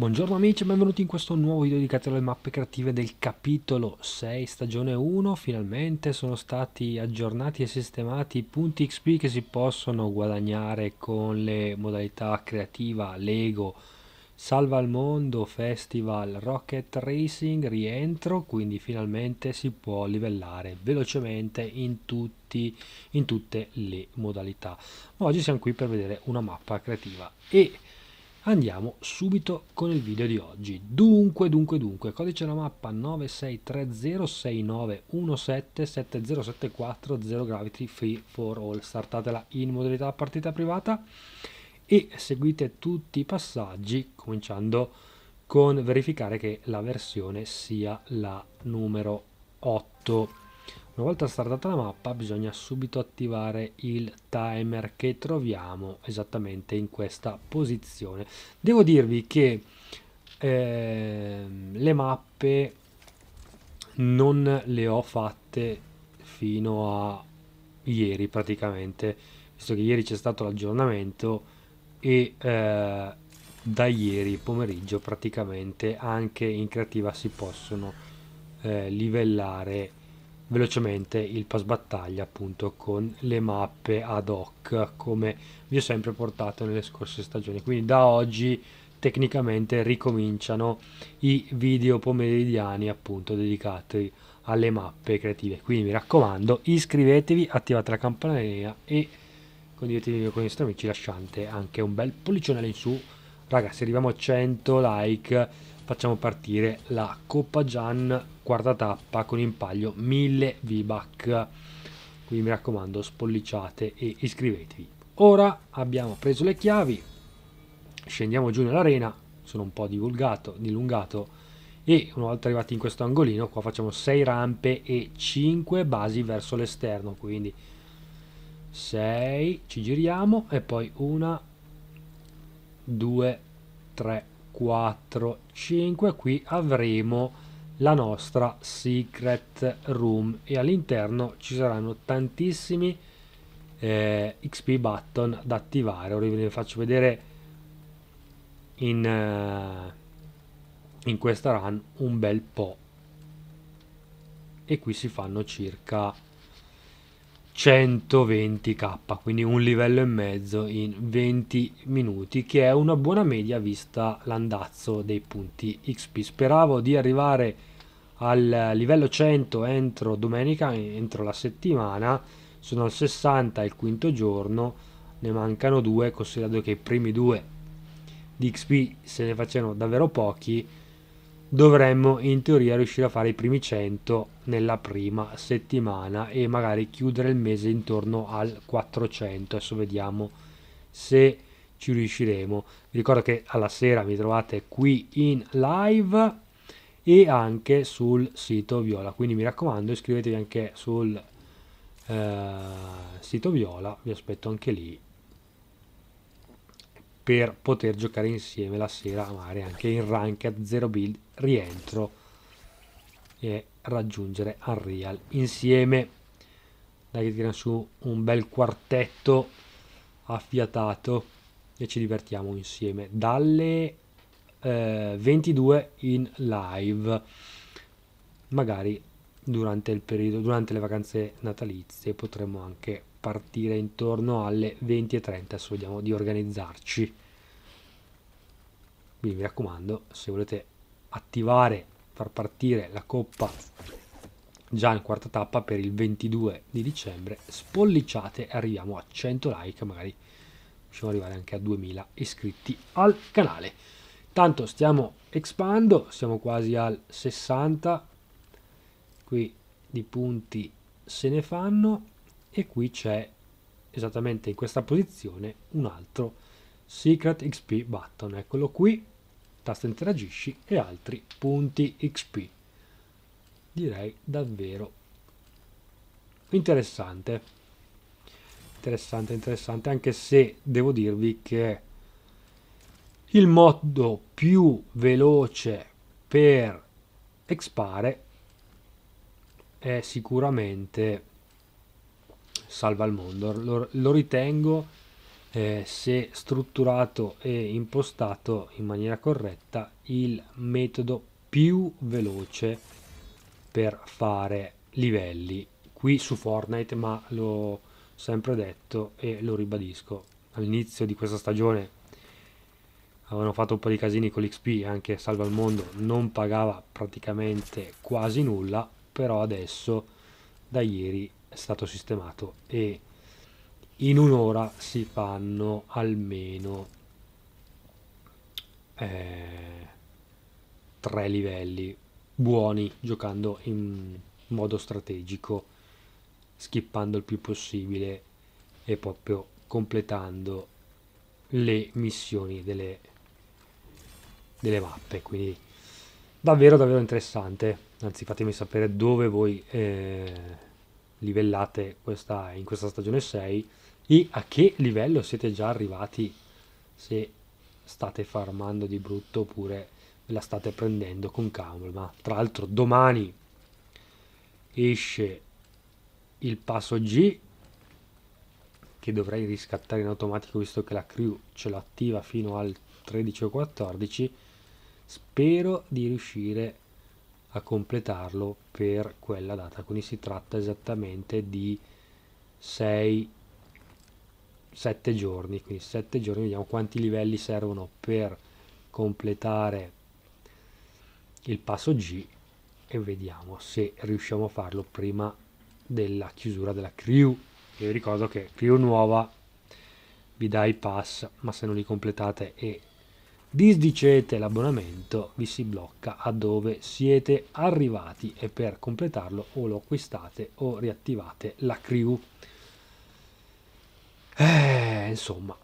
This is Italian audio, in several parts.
Buongiorno amici e benvenuti in questo nuovo video dedicato alle mappe creative del capitolo 6 stagione 1 finalmente sono stati aggiornati e sistemati i punti XP che si possono guadagnare con le modalità creativa Lego Salva al Mondo, Festival, Rocket Racing, Rientro quindi finalmente si può livellare velocemente in, tutti, in tutte le modalità Ma oggi siamo qui per vedere una mappa creativa e Andiamo subito con il video di oggi. Dunque, dunque, dunque, codice della mappa 963069177074 Gravity Free for All. Startatela in modalità partita privata e seguite tutti i passaggi cominciando con verificare che la versione sia la numero 8. Una volta startata la mappa bisogna subito attivare il timer che troviamo esattamente in questa posizione. Devo dirvi che eh, le mappe non le ho fatte fino a ieri praticamente, visto che ieri c'è stato l'aggiornamento e eh, da ieri pomeriggio praticamente anche in creativa si possono eh, livellare velocemente il post battaglia appunto con le mappe ad hoc come vi ho sempre portato nelle scorse stagioni quindi da oggi tecnicamente ricominciano i video pomeridiani appunto dedicati alle mappe creative quindi mi raccomando iscrivetevi attivate la campanella e condividete il video con i vostri amici lasciate anche un bel pollicione in su ragazzi arriviamo a 100 like facciamo partire la Coppa Gian quarta tappa con in palio 1000 VBAC. Quindi mi raccomando spolliciate e iscrivetevi. Ora abbiamo preso le chiavi, scendiamo giù nell'arena, sono un po' divulgato, dilungato e una volta arrivati in questo angolino qua facciamo 6 rampe e 5 basi verso l'esterno, quindi 6, ci giriamo e poi 1, 2, 3, 4, 5, qui avremo la nostra secret room e all'interno ci saranno tantissimi eh, XP button da attivare. Ora vi faccio vedere in, eh, in questa run un bel po' e qui si fanno circa 120k, quindi un livello e mezzo in 20 minuti, che è una buona media vista l'andazzo dei punti XP. Speravo di arrivare al livello 100 entro domenica, entro la settimana, sono al 60 il quinto giorno, ne mancano due, considerando che i primi due di XP se ne facevano davvero pochi dovremmo in teoria riuscire a fare i primi 100 nella prima settimana e magari chiudere il mese intorno al 400 adesso vediamo se ci riusciremo vi ricordo che alla sera mi trovate qui in live e anche sul sito viola quindi mi raccomando iscrivetevi anche sul eh, sito viola vi aspetto anche lì per poter giocare insieme la sera a magari anche in ranked 0 build rientro e raggiungere Unreal insieme dai che tirano su un bel quartetto affiatato e ci divertiamo insieme dalle eh, 22 in live magari durante il periodo durante le vacanze natalizie potremo anche partire intorno alle 20.30 adesso vediamo di organizzarci quindi mi raccomando se volete attivare far partire la coppa già in quarta tappa per il 22 di dicembre spolliciate e arriviamo a 100 like magari riusciamo ad arrivare anche a 2000 iscritti al canale tanto stiamo expando siamo quasi al 60 qui di punti se ne fanno e qui c'è esattamente in questa posizione un altro secret xp button eccolo qui tasta interagisci e altri punti xp direi davvero interessante interessante interessante anche se devo dirvi che il modo più veloce per expare è sicuramente salva il mondo. Lo, lo ritengo, eh, se strutturato e impostato in maniera corretta, il metodo più veloce per fare livelli qui su Fortnite, ma l'ho sempre detto e lo ribadisco. All'inizio di questa stagione avevano fatto un po' di casini con l'XP, anche Salva il Mondo non pagava praticamente quasi nulla, però adesso da ieri è stato sistemato e in un'ora si fanno almeno eh, tre livelli buoni giocando in modo strategico skippando il più possibile e proprio completando le missioni delle, delle mappe quindi davvero davvero interessante anzi fatemi sapere dove voi eh, livellate questa, in questa stagione 6 e a che livello siete già arrivati se state farmando di brutto oppure ve la state prendendo con calma. Tra l'altro domani esce il passo G che dovrei riscattare in automatico visto che la crew ce l'attiva fino al 13 o 14 spero di riuscire a a completarlo per quella data quindi si tratta esattamente di 6 7 giorni quindi 7 giorni vediamo quanti livelli servono per completare il passo G e vediamo se riusciamo a farlo prima della chiusura della crew e vi ricordo che crew nuova vi dà i pass ma se non li completate e disdicete l'abbonamento vi si blocca a dove siete arrivati e per completarlo o lo acquistate o riattivate la crew eh, insomma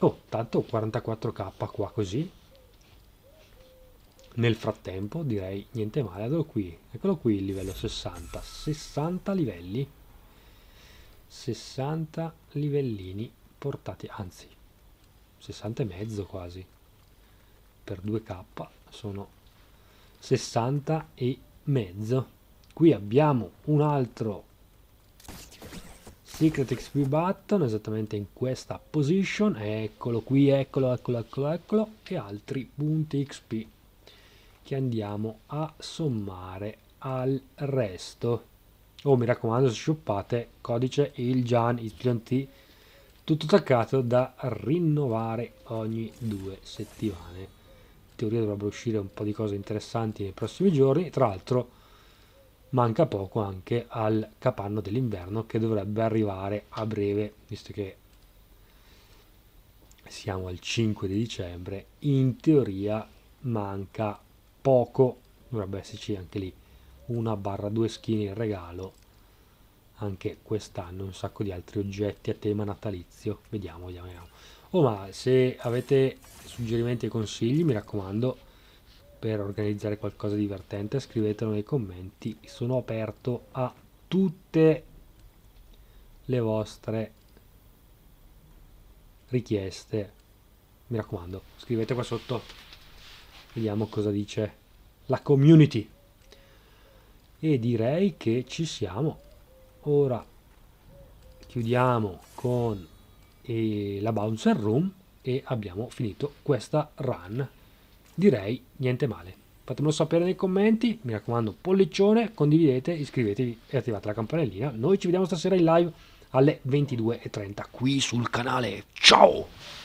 oh tanto 44k qua così nel frattempo direi niente male eccolo qui eccolo qui il livello 60 60 livelli 60 livellini portati anzi 60 e mezzo quasi per 2k sono 60 e mezzo qui abbiamo un altro secret xp button esattamente in questa position eccolo qui eccolo eccolo eccolo eccolo e altri punti xp che andiamo a sommare al resto oh mi raccomando se shoppate codice il jan il tutto attaccato da rinnovare ogni due settimane in teoria dovrebbero uscire un po' di cose interessanti nei prossimi giorni tra l'altro manca poco anche al capanno dell'inverno che dovrebbe arrivare a breve visto che siamo al 5 di dicembre in teoria manca poco dovrebbe esserci anche lì una barra due skin in regalo anche quest'anno un sacco di altri oggetti a tema natalizio vediamo vediamo, vediamo. oh ma se avete suggerimenti e consigli mi raccomando per organizzare qualcosa di divertente scrivetelo nei commenti sono aperto a tutte le vostre richieste mi raccomando scrivete qua sotto vediamo cosa dice la community e direi che ci siamo ora chiudiamo con eh, la bouncer room e abbiamo finito questa run direi niente male fatemelo sapere nei commenti mi raccomando pollicione condividete iscrivetevi e attivate la campanellina noi ci vediamo stasera in live alle 22.30 qui sul canale ciao